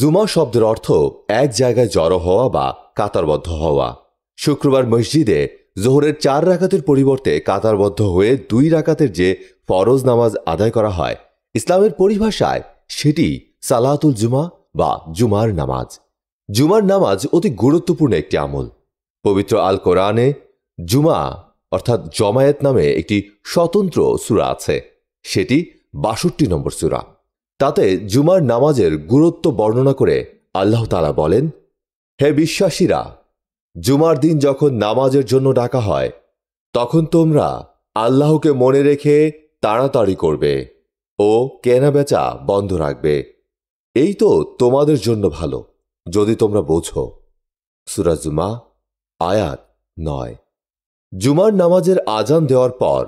জুমা শব্দের অর্থ এক জায়গায় জড়ো হওয়া বা কাতারবদ্ধ হওয়া শুক্রবার মসজিদে জোহরের চার রাকাতের পরিবর্তে কাতারবদ্ধ হয়ে দুই রাকাতের যে ফরজ নামাজ আদায় করা হয় ইসলামের পরিভাষায় সেটি সালাহাতুল জুমা বা জুমার নামাজ জুমার নামাজ অতি গুরুত্বপূর্ণ একটি আমল পবিত্র আল কোরআনে জুমা অর্থাৎ জমায়েত নামে একটি স্বতন্ত্র সুরা আছে সেটি বাষট্টি নম্বর সুরা তাতে জুমার নামাজের গুরুত্ব বর্ণনা করে আল্লাহ তালা বলেন হে বিশ্বাসীরা জুমার দিন যখন নামাজের জন্য ডাকা হয় তখন তোমরা আল্লাহকে মনে রেখে তাড়াতাড়ি করবে ও কেনা বেচা বন্ধ রাখবে এই তো তোমাদের জন্য ভালো যদি তোমরা বোঝো সুরাজুমা আয়াত নয় জুমার নামাজের আজান দেওয়ার পর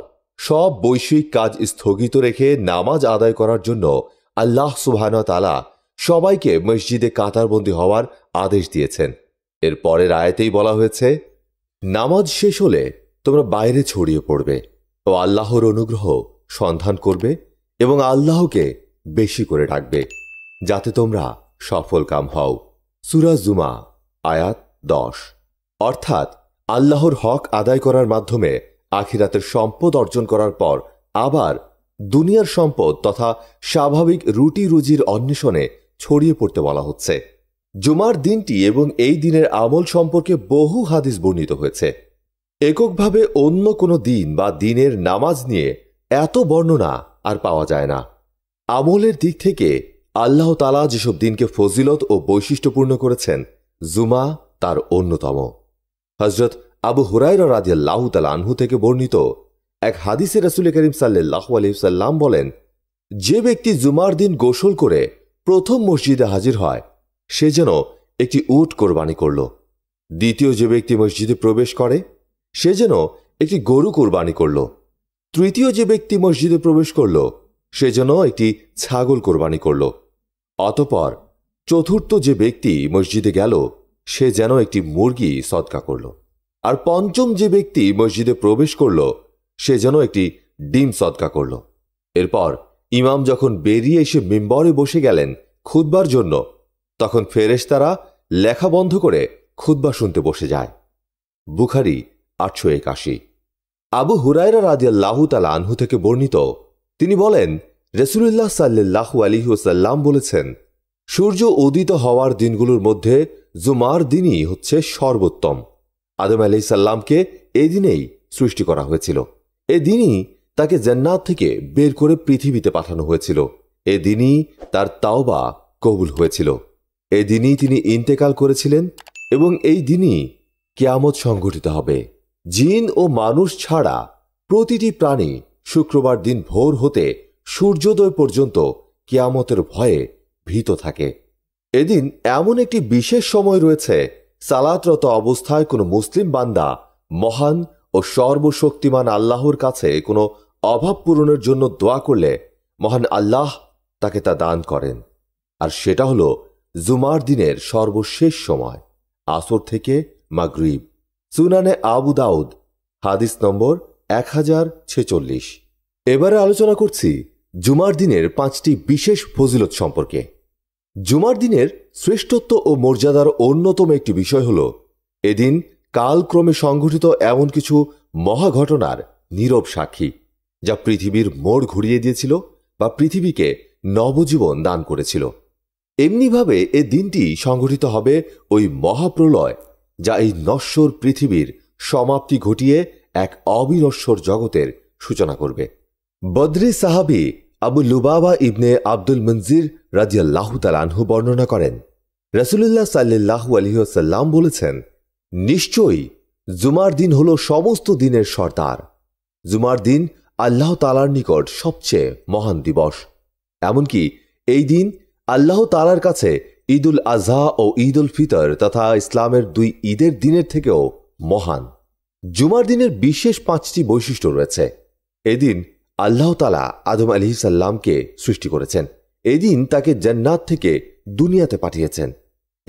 সব বৈশ্বিক কাজ স্থগিত রেখে নামাজ আদায় করার জন্য আল্লাহ সুবহান তালা সবাইকে মসজিদে কাতারবন্দী হওয়ার আদেশ দিয়েছেন এর পরের আয়াতেই বলা হয়েছে নামাজ শেষ হলে তোমরা বাইরে ছড়িয়ে পড়বে ও আল্লাহর অনুগ্রহ সন্ধান করবে এবং আল্লাহকে বেশি করে ডাকবে যাতে তোমরা সফল কাম হও সুরা জুমা আয়াত দশ অর্থাৎ আল্লাহর হক আদায় করার মাধ্যমে আখিরাতের সম্পদ অর্জন করার পর আবার দুনিয়ার সম্পদ তথা স্বাভাবিক রুটি রুজির অন্বেষণে ছড়িয়ে পড়তে বলা হচ্ছে জুমার দিনটি এবং এই দিনের আমল সম্পর্কে বহু হাদিস বর্ণিত হয়েছে এককভাবে অন্য কোনো দিন বা দিনের নামাজ নিয়ে এত বর্ণনা আর পাওয়া যায় না আমলের দিক থেকে আল্লাহ তালা যেসব দিনকে ফজিলত ও বৈশিষ্ট্যপূর্ণ করেছেন জুমা তার অন্যতম হজরত আবু হুরাইরা রাজিয়াল্লাহ তাল আনহু থেকে বর্ণিত এক হাদিসে রাসুল করিম সাল্লাহ আলহিসাল্লাম বলেন যে ব্যক্তি জুমার দিন গোসল করে প্রথম মসজিদে হাজির হয় সে যেন একটি উট কোরবানি করল দ্বিতীয় যে ব্যক্তি মসজিদে প্রবেশ করে সে যেন একটি গরু কোরবানি করল তৃতীয় যে ব্যক্তি মসজিদে প্রবেশ করল সে যেন একটি ছাগল কোরবানি করল অতপর চতুর্থ যে ব্যক্তি মসজিদে গেল সে যেন একটি মুরগি সৎকা করল আর পঞ্চম যে ব্যক্তি মসজিদে প্রবেশ করল সে যেন একটি ডিম সদকা করল এরপর ইমাম যখন বেরিয়ে এসে মেম্বরে বসে গেলেন খুদবার জন্য তখন ফেরেশ তারা লেখা বন্ধ করে খুদবা শুনতে বসে যায় বুখারি আটশো একাশি আবু হুরায়রা রাজিয়াল্লাহু তালা আনহু থেকে বর্ণিত তিনি বলেন রসুল্লাহ সাল্লাহু আলিহাল্লাম বলেছেন সূর্য উদিত হওয়ার দিনগুলোর মধ্যে জুমার দিনই হচ্ছে সর্বোত্তম আদম আলি সাল্লামকে এই দিনেই সৃষ্টি করা হয়েছিল এদিনই তাকে জান্নাত থেকে বের করে পৃথিবীতে পাঠানো হয়েছিল এদিনই তার তাওবা কবুল হয়েছিল এদিনই তিনি ইন্তেকাল করেছিলেন এবং এই দিনই কেয়ামত সংঘটিত হবে জিন ও মানুষ ছাড়া প্রতিটি প্রাণী শুক্রবার দিন ভোর হতে সূর্যোদয় পর্যন্ত কেয়ামতের ভয়ে ভীত থাকে এদিন এমন একটি বিশেষ সময় রয়েছে সালাতরত অবস্থায় কোনো মুসলিম বান্দা মহান ও সর্বশক্তিমান আল্লাহর কাছে কোনো অভাব পূরণের জন্য দোয়া করলে মহান আল্লাহ তাকে তা দান করেন আর সেটা হল জুমার দিনের সর্বশেষ সময় আসর থেকে মাগরীব সুনানে আবু দাউদ হাদিস নম্বর এক হাজার ছেচল্লিশ এবারে আলোচনা করছি জুমার দিনের পাঁচটি বিশেষ ফজিলত সম্পর্কে জুমার দিনের শ্রেষ্ঠত্ব ও মর্যাদার অন্যতম একটি বিষয় হল এদিন কালক্রমে সংঘটিত এমন কিছু মহাঘটনার নীরব সাক্ষী যা পৃথিবীর মোড় ঘুরিয়ে দিয়েছিল বা পৃথিবীকে নবজীবন দান করেছিল এমনিভাবে এ দিনটি সংঘটিত হবে ওই মহাপ্রলয় যা এই নশ্বর পৃথিবীর সমাপ্তি ঘটিয়ে এক অবিনশ্বর জগতের সূচনা করবে বদ্রি সাহাবি আবু লুবাবা ইবনে আব্দুল মঞ্জির রাজিয়াল্লাহ তালানহু বর্ণনা করেন রসুল্লাহ সাল্লাহু আলহিউসাল্লাম বলেছেন নিশ্চয়ই জুমার দিন হল সমস্ত দিনের সর্দার জুমার দিন আল্লাহ তালার নিকট সবচেয়ে মহান দিবস এমনকি এই দিন আল্লাহ তালার কাছে ঈদ উল আজহা ও ঈদ উল ফিতর তথা ইসলামের দুই ঈদের দিনের থেকেও মহান জুমার দিনের বিশেষ পাঁচটি বৈশিষ্ট্য রয়েছে এদিন আল্লাহ তালা আদম আলি সাল্লামকে সৃষ্টি করেছেন এদিন তাকে জান্নাত থেকে দুনিয়াতে পাঠিয়েছেন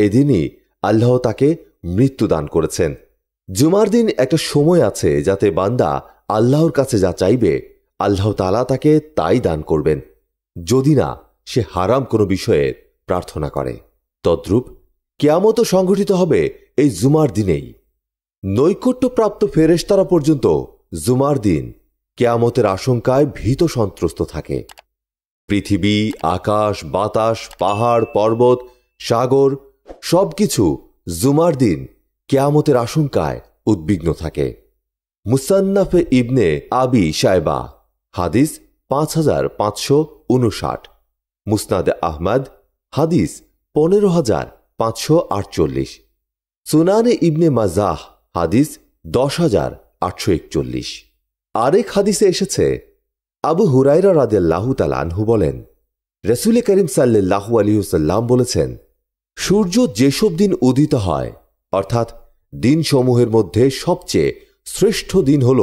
এদিনই আল্লাহ তাকে মৃত্যুদান করেছেন জুমার দিন একটা সময় আছে যাতে বান্দা আল্লাহর কাছে যা চাইবে আল্লাহ তালা তাকে তাই দান করবেন যদি না সে হারাম কোনো বিষয়ে প্রার্থনা করে তদ্রূপ কেয়ামত সংঘটিত হবে এই জুমার দিনেই নৈকট্যপ্রাপ্ত ফেরেস্তারা পর্যন্ত জুমার দিন কেয়ামতের আশঙ্কায় ভীত সন্ত্রস্ত থাকে পৃথিবী আকাশ বাতাস পাহাড় পর্বত সাগর সবকিছু জুমার দিন কেয়ামতের আশঙ্কায় উদ্বিগ্ন থাকে মুসান্নাফে ইবনে আবি সাইবা হাদিস পাঁচ হাজার পাঁচশো উনষাট মুসনাদে আহমদ হাদিস পনেরো হাজার পাঁচশো আটচল্লিশ সুনানে ইবনে মাজাহ হাদিস দশ হাজার আটশো একচল্লিশ আরেক হাদিসে এসেছে আবু হুরাইরা রাদে আল্লাহ তালানহু বলেন রসুল করিম সাল্লাহু আলিহসাল্লাম বলেছেন সূর্য যেসব দিন উদিত হয় অর্থাৎ দিনসমূহের মধ্যে সবচেয়ে শ্রেষ্ঠ দিন হল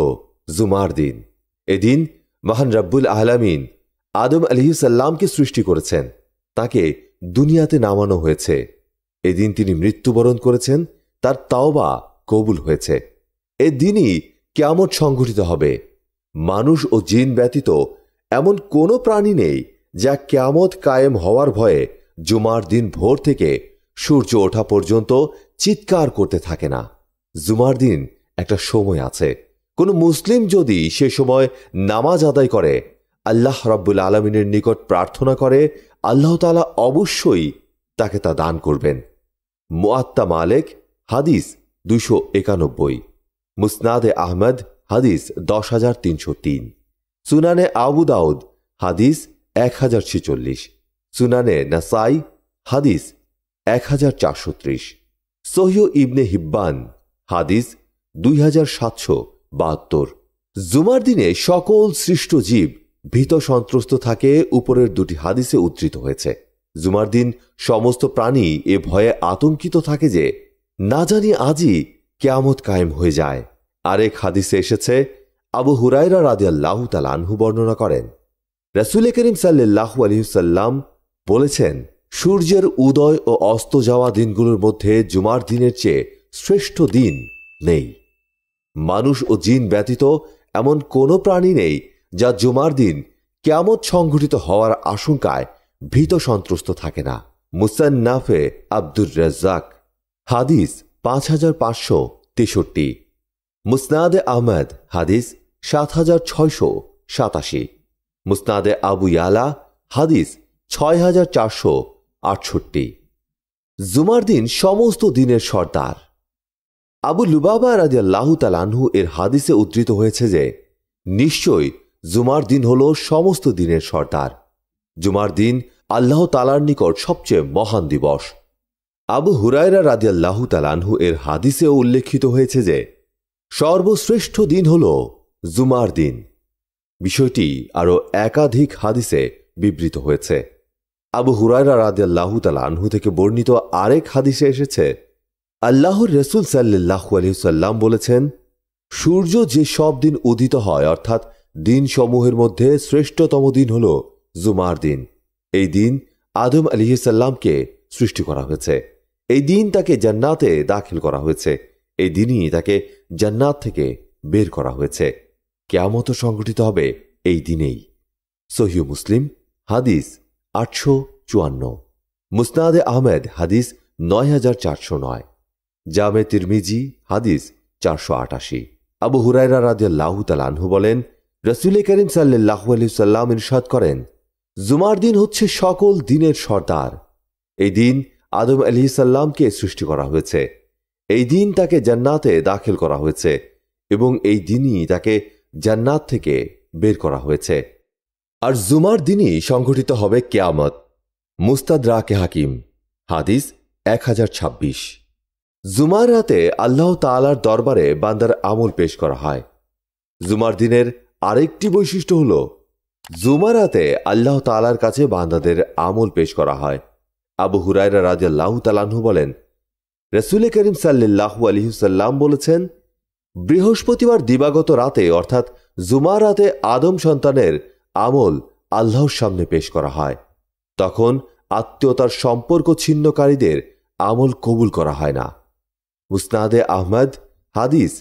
জুমার দিন এদিন মহান রাব্বুল আহলামিন আদম সাল্লামকে সৃষ্টি করেছেন তাকে দুনিয়াতে নামানো হয়েছে এদিন তিনি মৃত্যুবরণ করেছেন তার তাওবা কবুল হয়েছে এদিনই কেয়ামত সংঘটিত হবে মানুষ ও জিন ব্যতীত এমন কোনো প্রাণী নেই যা কেয়ামত কায়েম হওয়ার ভয়ে জুমার দিন ভোর থেকে সূর্য ওঠা পর্যন্ত চিৎকার করতে থাকে না জুমার দিন একটা সময় আছে কোনো মুসলিম যদি সে সময় নামাজ আদায় করে আল্লাহ রাব্বুল আলমিনের নিকট প্রার্থনা করে আল্লাহ তালা অবশ্যই তাকে তা দান করবেন মোয়াত্তা মালেক হাদিস দুশো একানব্বই মুসনাদে আহমদ হাদিস দশ হাজার তিনশো তিন সুনানে আবু দাউদ হাদিস এক হাজার ছেচল্লিশ সুনানে নাসাই হাদিস এক হাজার চারশো ত্রিশ সহিও ইবনে হিব্বান হাদিস দুই হাজার সাতশো বাহাত্তর জুমার দিনে সকল সৃষ্ট জীব ভীত সন্ত্রস্ত থাকে উপরের দুটি হাদিসে উদ্ধৃত হয়েছে জুমার দিন সমস্ত প্রাণী এ ভয়ে আতঙ্কিত থাকে যে না জানি আজই কেয়ামত কায়েম হয়ে যায় আরেক হাদিসে এসেছে আবু হুরাইরা রাজিয়াল্লাহ তাল বর্ণনা করেন রাসুল করিম সাল্লাহ আলহিউসাল্লাম বলেছেন সূর্যের উদয় ও অস্ত যাওয়া দিনগুলোর মধ্যে জুমার দিনের চেয়ে শ্রেষ্ঠ দিন নেই মানুষ ও জিন ব্যতীত এমন কোনো প্রাণী নেই যা জুমার দিন কেমন সংঘটিত হওয়ার আশঙ্কায় ভীত সন্ত্রস্ত থাকে না মুসান্নাফে আব্দুর রাজ্জাক হাদিস পাঁচ হাজার পাঁচশো তেষট্টি মুসনাদে আহমেদ হাদিস সাত হাজার ছয়শো সাতাশি মুসনাদে আবু ইয়ালা হাদিস ছয় হাজার চারশো আটষট্টি জুমার দিন সমস্ত দিনের সর্দার আবু লুবাবা রাজা আল্লাহ তালানহু এর হাদিসে উদ্ধৃত হয়েছে যে নিশ্চয়ই জুমার দিন হল সমস্ত দিনের সর্দার জুমার দিন আল্লাহ তালার নিকট সবচেয়ে মহান দিবস আবু হুরায়রা রাজি আল্লাহ তালানহু এর হাদিসেও উল্লেখিত হয়েছে যে সর্বশ্রেষ্ঠ দিন হল জুমার দিন বিষয়টি আরও একাধিক হাদিসে বিবৃত হয়েছে আবু হুরায়রা রাদিয়াল্লাহু তাল আনহু থেকে বর্ণিত আরেক হাদিসে এসেছে আল্লাহর রসুল সাল্লাহু আলহিসাল্লাম বলেছেন সূর্য যে সব দিন উদিত হয় অর্থাৎ দিনসমূহের মধ্যে শ্রেষ্ঠতম দিন হল জুমার দিন এই দিন আদম আলিহিসাল্লামকে সৃষ্টি করা হয়েছে এই দিন তাকে জান্নাতে দাখিল করা হয়েছে এই দিনই তাকে জান্নাত থেকে বের করা হয়েছে কেয়ামত সংগঠিত হবে এই দিনেই সহিউ মুসলিম হাদিস আটশো চুয়ান্ন মুসনাদে আহমেদ হাদিস নয় হাজার চারশো নয় জামে তিরমিজি হাদিস চারশো আটাশি আবু হুরাইরা রাজিয়াল্লাহু তালাহু বলেন রসুলের করিম সাল্লাহ আলি সাল্লাম ইরশাদ করেন জুমার দিন হচ্ছে সকল দিনের সর্দার এই দিন আদম আলি সাল্লামকে সৃষ্টি করা হয়েছে এই দিন তাকে জান্নাতে দাখিল করা হয়েছে এবং এই দিনই তাকে জান্নাত থেকে বের করা হয়েছে আর জুমার দিনই সংঘটিত হবে কেয়ামত মুস্তাদ রাকে হাকিম হাদিস এক হাজার ছাব্বিশ জুমার রাতে আল্লাহ তালার দরবারে বান্দার আমল পেশ করা হয় জুমার দিনের আরেকটি বৈশিষ্ট্য হল জুমার রাতে আল্লাহ তালার কাছে বান্দাদের আমল পেশ করা হয় আবু হুরায়রা রাজাল্লাহ তালাহু বলেন রসুলে করিম সাল্লু আলহিসাল্লাম বলেছেন বৃহস্পতিবার দিবাগত রাতে অর্থাৎ জুমার রাতে আদম সন্তানের আমল আল্লাহর সামনে পেশ করা হয় তখন আত্মীয়তার সম্পর্ক ছিন্নকারীদের আমল কবুল করা হয় না মুসনাদে আহমদ হাদিস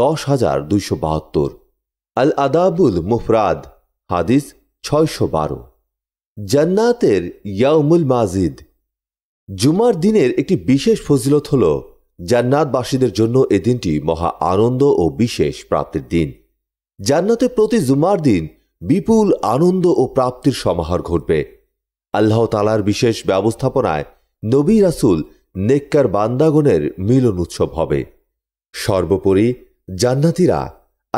দশ হাজার দুইশো বাহাত্তর আল আদাবুল মুফরাদ হাদিস ছয়শো বারো জান্নাতের ইয়াউমুল মাজিদ জুমার দিনের একটি বিশেষ ফজিলত হল জান্নাতবাসীদের জন্য এ দিনটি মহা আনন্দ ও বিশেষ প্রাপ্তির দিন জান্নাতে প্রতি জুমার দিন বিপুল আনন্দ ও প্রাপ্তির সমাহার ঘটবে আল্লাহ তালার বিশেষ ব্যবস্থাপনায় নবী রাসুল নেককার বান্দাগণের মিলন উৎসব হবে সর্বোপরি জান্নাতিরা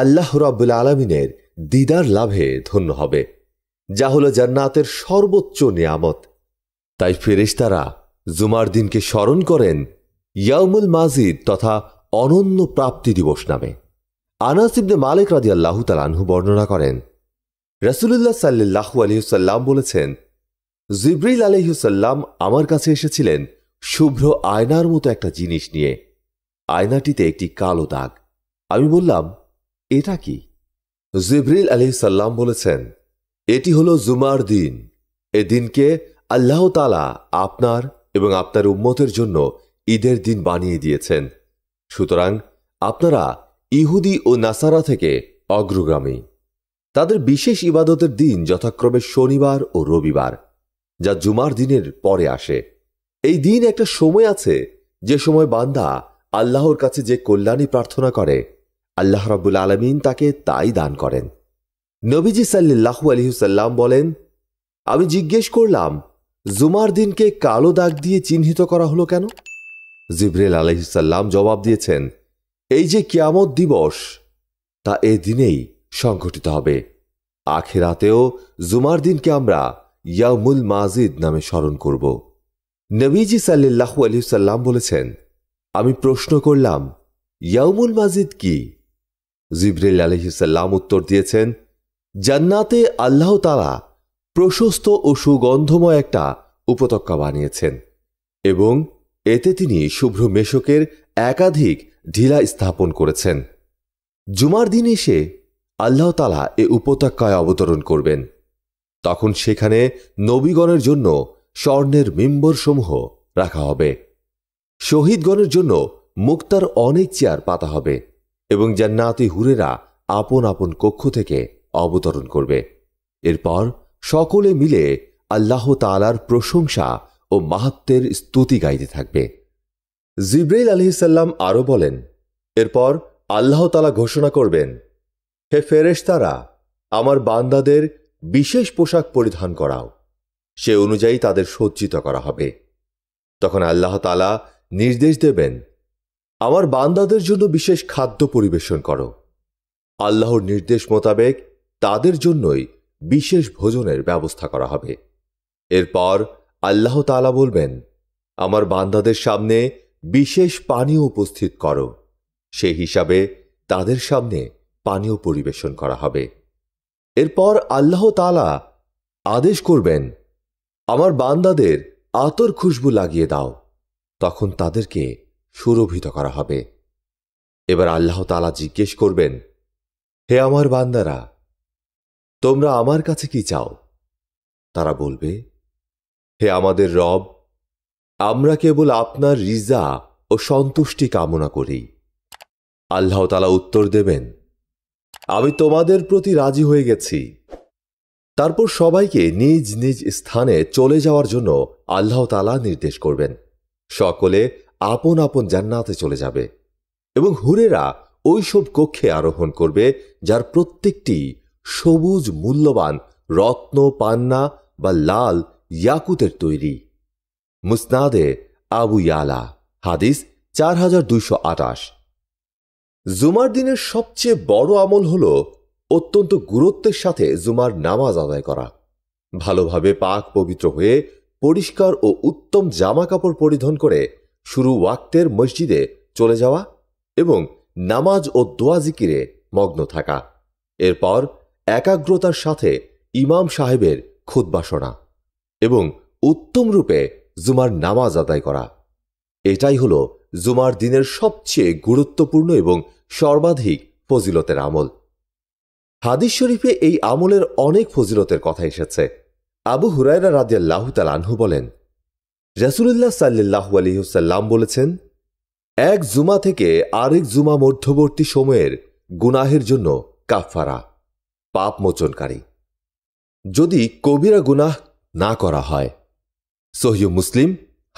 আল্লাহ রাবুল আলমিনের দিদার লাভে ধন্য হবে যা হল জান্নাতের সর্বোচ্চ নিয়ামত তাই ফেরেশতারা জুমার দিনকে স্মরণ করেন ইয়ামুল মাজিদ তথা অনন্য প্রাপ্তি দিবস নামে আনাসিবনে মালিক রাজি আল্লাহ তালানহু বর্ণনা করেন রসুল্লাহ সাল্লাহ আলহিউসাল্লাম বলেছেন জিব্রিল আলহিউসাল্লাম আমার কাছে এসেছিলেন শুভ্র আয়নার মতো একটা জিনিস নিয়ে আয়নাটিতে একটি কালো দাগ আমি বললাম এটা কি জিব্রিল আলহিউসাল্লাম বলেছেন এটি হল জুমার দিন এ দিনকে আল্লাহ তালা আপনার এবং আপনার উম্মতের জন্য ঈদের দিন বানিয়ে দিয়েছেন সুতরাং আপনারা ইহুদি ও নাসারা থেকে অগ্রগামী তাদের বিশেষ ইবাদতের দিন যথাক্রমে শনিবার ও রবিবার যা জুমার দিনের পরে আসে এই দিন একটা সময় আছে যে সময় বান্দা আল্লাহর কাছে যে কল্যাণী প্রার্থনা করে আল্লাহ রাবুল আলমিন তাকে তাই দান করেন নবীজি সাল্লাহ আলহিসাল্লাম বলেন আমি জিজ্ঞেস করলাম জুমার দিনকে কালো দাগ দিয়ে চিহ্নিত করা হলো কেন জিব্রেল আলহিসাল্লাম জবাব দিয়েছেন এই যে কিয়ামত দিবস তা এ দিনেই সংঘটিত হবে আখেরাতেও জুমার দিনকে আমরা ইয়ামুল মাজিদ নামে স্মরণ করব নবীজি সাল্লাহু আলহিসাল্লাম বলেছেন আমি প্রশ্ন করলাম ইয়ামুল মাজিদ কি জিবরিল আলহিসাল্লাম উত্তর দিয়েছেন জান্নাতে আল্লাহ তারা প্রশস্ত ও সুগন্ধময় একটা উপত্যকা বানিয়েছেন এবং এতে তিনি শুভ্র মেশকের একাধিক ঢিলা স্থাপন করেছেন জুমার দিন এসে আল্লাহ তালা এ উপত্যকায় অবতরণ করবেন তখন সেখানে নবীগণের জন্য স্বর্ণের মিম্বরসমূহ রাখা হবে শহীদগণের জন্য মুক্তার অনেক চেয়ার পাতা হবে এবং জান্নাতি হুরেরা আপন আপন কক্ষ থেকে অবতরণ করবে এরপর সকলে মিলে আল্লাহ তালার প্রশংসা ও মাহাত্মের স্তুতি গাইতে থাকবে জিব্রাইল আলহিসাল্লাম আরও বলেন এরপর আল্লাহ তালা ঘোষণা করবেন হে ফেরেশতারা আমার বান্দাদের বিশেষ পোশাক পরিধান করাও সে অনুযায়ী তাদের সজ্জিত করা হবে তখন আল্লাহ তালা নির্দেশ দেবেন আমার বান্দাদের জন্য বিশেষ খাদ্য পরিবেশন করো আল্লাহর নির্দেশ মোতাবেক তাদের জন্যই বিশেষ ভোজনের ব্যবস্থা করা হবে এরপর আল্লাহ তালা বলবেন আমার বান্দাদের সামনে বিশেষ পানীয় উপস্থিত করো সেই হিসাবে তাদের সামনে পানীয় পরিবেশন করা হবে এরপর আল্লাহ তালা আদেশ করবেন আমার বান্দাদের আতর খুশবু লাগিয়ে দাও তখন তাদেরকে সুরভিত করা হবে এবার আল্লাহ তালা জিজ্ঞেস করবেন হে আমার বান্দারা তোমরা আমার কাছে কি চাও তারা বলবে হে আমাদের রব আমরা কেবল আপনার রিজা ও সন্তুষ্টি কামনা করি আল্লাহ তালা উত্তর দেবেন আমি তোমাদের প্রতি রাজি হয়ে গেছি তারপর সবাইকে নিজ নিজ স্থানে চলে যাওয়ার জন্য আল্লাহ তালা নির্দেশ করবেন সকলে আপন আপন জান্নাতে চলে যাবে এবং হুরেরা সব কক্ষে আরোহণ করবে যার প্রত্যেকটি সবুজ মূল্যবান রত্ন পান্না বা লাল ইয়াকুতের তৈরি মুসনাদে আবু ইয়ালা হাদিস চার হাজার দুইশো আটাশ জুমার দিনের সবচেয়ে বড় আমল হল অত্যন্ত গুরুত্বের সাথে জুমার নামাজ আদায় করা ভালোভাবে পাক পবিত্র হয়ে পরিষ্কার ও উত্তম জামা কাপড় পরিধান করে শুরু ওয়াক্তের মসজিদে চলে যাওয়া এবং নামাজ ও দোয়া জিকিরে মগ্ন থাকা এরপর একাগ্রতার সাথে ইমাম সাহেবের খুদ্বাসনা এবং উত্তম রূপে জুমার নামাজ আদায় করা এটাই হলো জুমার দিনের সবচেয়ে গুরুত্বপূর্ণ এবং সর্বাধিক ফজিলতের আমল হাদিস শরীফে এই আমলের অনেক ফজিলতের কথা এসেছে আবু হুরায়রা রাজিয়াল্লাহ তাল আনহু বলেন রাসুলুল্লাহ সাল্লাহ আলহিহসাল্লাম বলেছেন এক জুমা থেকে আরেক জুমা মধ্যবর্তী সময়ের গুনাহের জন্য কাফারা পাপ মোচনকারী যদি কবিরা গুনাহ না করা হয় সহিয় মুসলিম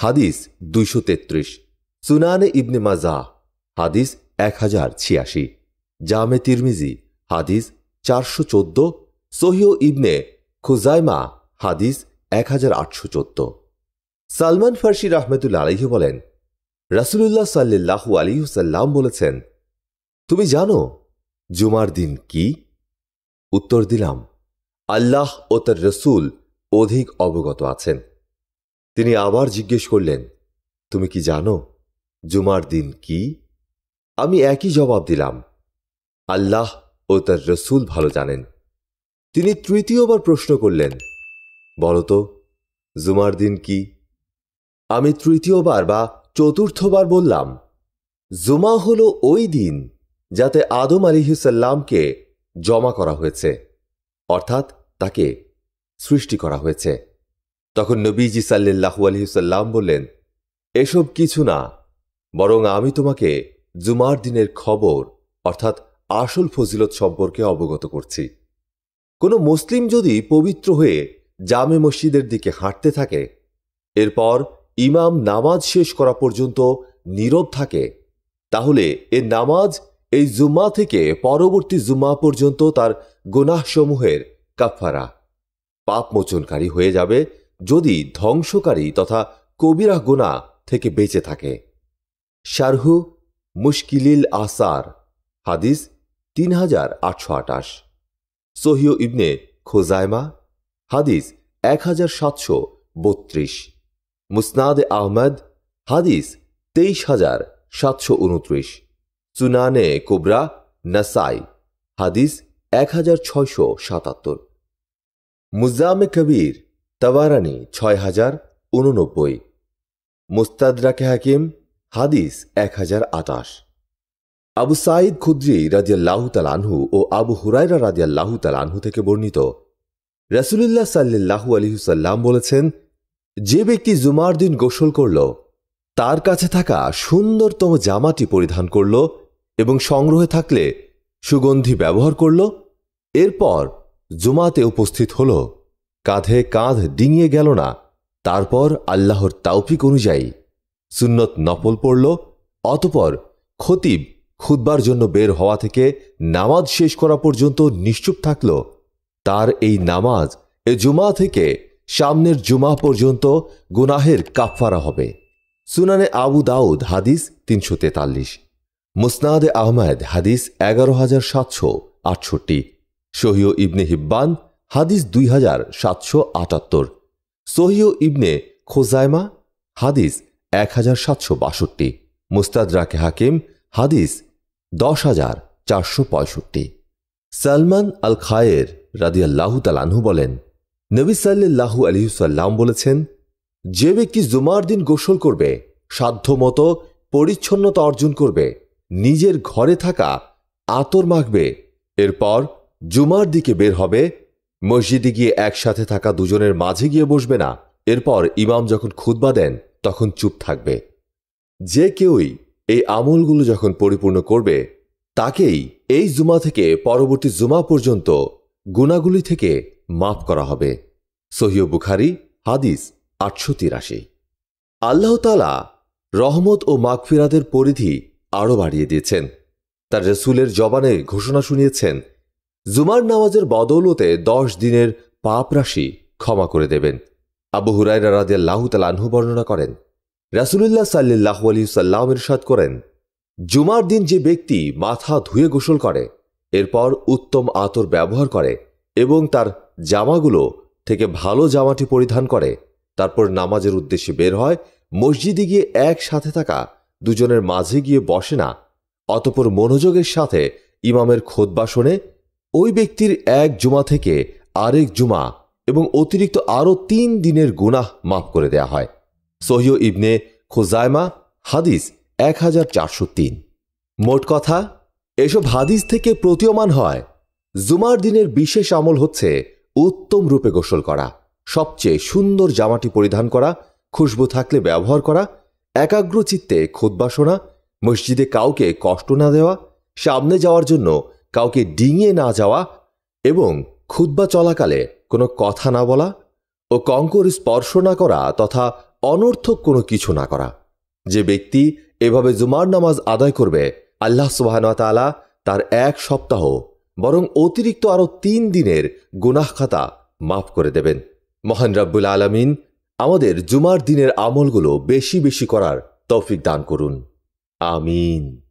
হাদিস দুইশো তেত্রিশ সুনানে ইবনে মাজা হাদিস এক হাজার ছিয়াশি জামে তিরমিজি হাদিস চারশো চোদ্দ সহিও ইবনে খুজাইমা হাদিস এক হাজার আটশো চোদ্দ সালমান ফার্সি রাহমেতুল্লা আলহি বলেন রাসুলুল্লাহ সাল্লু আলিহসাল্লাম বলেছেন তুমি জানো জুমার দিন কি উত্তর দিলাম আল্লাহ ও তার রসুল অধিক অবগত আছেন তিনি আবার জিজ্ঞেস করলেন তুমি কি জানো জুমার দিন কি আমি একই জবাব দিলাম আল্লাহ ও তার রসুল ভালো জানেন তিনি তৃতীয়বার প্রশ্ন করলেন বলতো জুমার দিন কি আমি তৃতীয়বার বা চতুর্থবার বললাম জুমা হল ওই দিন যাতে আদম আলিহিসাল্লামকে জমা করা হয়েছে অর্থাৎ তাকে সৃষ্টি করা হয়েছে তখন নবীজি সাল্লাহু আলহিসাল্লাম বললেন এসব কিছু না বরং আমি তোমাকে জুমার দিনের খবর অর্থাৎ আসল ফজিলত সম্পর্কে অবগত করছি কোনো মুসলিম যদি পবিত্র হয়ে জামে মসজিদের দিকে হাঁটতে থাকে এরপর ইমাম নামাজ শেষ করা পর্যন্ত নীরব থাকে তাহলে এ নামাজ এই জুম্মা থেকে পরবর্তী জুম্মা পর্যন্ত তার গোনাহসমূহের কাফারা পাপমোচনকারী হয়ে যাবে যদি ধ্বংসকারী তথা কবিরা গোনা থেকে বেঁচে থাকে শারহু মুশকিলিল আসার হাদিস তিন হাজার আটশো আটাশ সহিও ইবনে খোজাইমা হাদিস এক হাজার সাতশো বত্রিশ মুসনাদ আহমদ হাদিস তেইশ হাজার সাতশো উনত্রিশ সুনানে কোবরা নাসাই হাদিস এক হাজার ছয়শো সাতাত্তর মুজামে কবির তাবারানি ছয় হাজার উননব্বই রাকে হাকিম হাদিস এক হাজার আটাশ আবু সাঈদ খুদ্রি রাজিয়াল্লাহ তালানহু ও আবু হুরাইরা রাজিয়াল্লাহ তালানহু থেকে বর্ণিত রাসুলুল্লাহ সাল্লু আলহিসাল্লাম বলেছেন যে ব্যক্তি জুমার দিন গোসল করল তার কাছে থাকা সুন্দরতম জামাটি পরিধান করল এবং সংগ্রহে থাকলে সুগন্ধি ব্যবহার করল এরপর জুমাতে উপস্থিত হল কাঁধে কাঁধ ডিঙিয়ে গেল না তারপর আল্লাহর তাওফিক অনুযায়ী সুন্নত নফল পড়ল অতপর খতিব খুদবার জন্য বের হওয়া থেকে নামাজ শেষ করা পর্যন্ত নিশ্চুপ থাকল তার এই নামাজ এ জুমা থেকে সামনের জুমা পর্যন্ত গুনাহের কাফফারা হবে সুনানে আবু দাউদ হাদিস তিনশো তেতাল্লিশ মুসনাদে আহমেদ হাদিস এগারো হাজার সাতশো আটষট্টি সহিও ইবনে হিব্বান হাদিস দুই হাজার সাতশো আটাত্তর সহিও ইবনে খোজাইমা হাদিস এক হাজার সাতশো বাষট্টি মুস্তাদরাকে হাকিম হাদিস দশ হাজার চারশো পঁয়ষট্টি সালমান আল খায়ের রাদিয়াল্লাহু তালানহু বলেন নবী সাল্লাহু আলিহসাল্লাম বলেছেন যে ব্যক্তি জুমার দিন গোসল করবে সাধ্যমতো পরিচ্ছন্নতা অর্জন করবে নিজের ঘরে থাকা আতর মাখবে এরপর জুমার দিকে বের হবে মসজিদে গিয়ে একসাথে থাকা দুজনের মাঝে গিয়ে বসবে না এরপর ইমাম যখন খুতবা দেন তখন চুপ থাকবে যে কেউই এই আমলগুলো যখন পরিপূর্ণ করবে তাকেই এই জুমা থেকে পরবর্তী জুমা পর্যন্ত গুণাগুলি থেকে মাফ করা হবে সহিও বুখারি হাদিস আটশো তিরাশি আল্লাহতালা রহমত ও মাকফিরাদের পরিধি আরও বাড়িয়ে দিয়েছেন তার রসুলের জবানে ঘোষণা শুনিয়েছেন জুমার নামাজের বদৌলতে দশ দিনের পাপ রাশি ক্ষমা করে দেবেন আবু হুরাইরা রাজিয়াল্লাহ তালাহু বর্ণনা করেন রাসুলুল্লাহ সাল্লাহ আলী সাল্লাম ইরশাদ করেন জুমার দিন যে ব্যক্তি মাথা ধুয়ে গোসল করে এরপর উত্তম আতর ব্যবহার করে এবং তার জামাগুলো থেকে ভালো জামাটি পরিধান করে তারপর নামাজের উদ্দেশ্যে বের হয় মসজিদে গিয়ে একসাথে থাকা দুজনের মাঝে গিয়ে বসে না অতপর মনোযোগের সাথে ইমামের খোদবা শোনে ওই ব্যক্তির এক জুমা থেকে আরেক জুমা এবং অতিরিক্ত আরও তিন দিনের গুনাহ মাফ করে দেয়া হয় সহিও ইবনে খোজাইমা হাদিস এক হাজার চারশো তিন মোট কথা এসব হাদিস থেকে প্রতীয়মান হয় জুমার দিনের বিশেষ আমল হচ্ছে উত্তম রূপে গোসল করা সবচেয়ে সুন্দর জামাটি পরিধান করা খুশবু থাকলে ব্যবহার করা একাগ্র চিত্তে খোদবা মসজিদে কাউকে কষ্ট না দেওয়া সামনে যাওয়ার জন্য কাউকে ডিঙিয়ে না যাওয়া এবং খুদ্া চলাকালে কোনো কথা না বলা ও কঙ্কর স্পর্শ না করা তথা অনর্থক কোনো কিছু না করা যে ব্যক্তি এভাবে জুমার নামাজ আদায় করবে আল্লাহ সুবাহনতালা তার এক সপ্তাহ বরং অতিরিক্ত আরও তিন দিনের গুনাহ খাতা মাফ করে দেবেন মহান রাব্বুল আলমিন আমাদের জুমার দিনের আমলগুলো বেশি বেশি করার তৌফিক দান করুন আমিন